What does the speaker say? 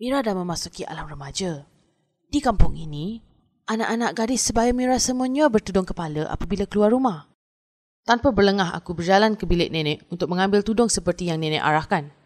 Mira dah memasuki alam remaja. Di kampung ini, anak-anak gadis sebaya Mira semuanya bertudung kepala apabila keluar rumah. Tanpa berlengah, aku berjalan ke bilik nenek untuk mengambil tudung seperti yang nenek arahkan.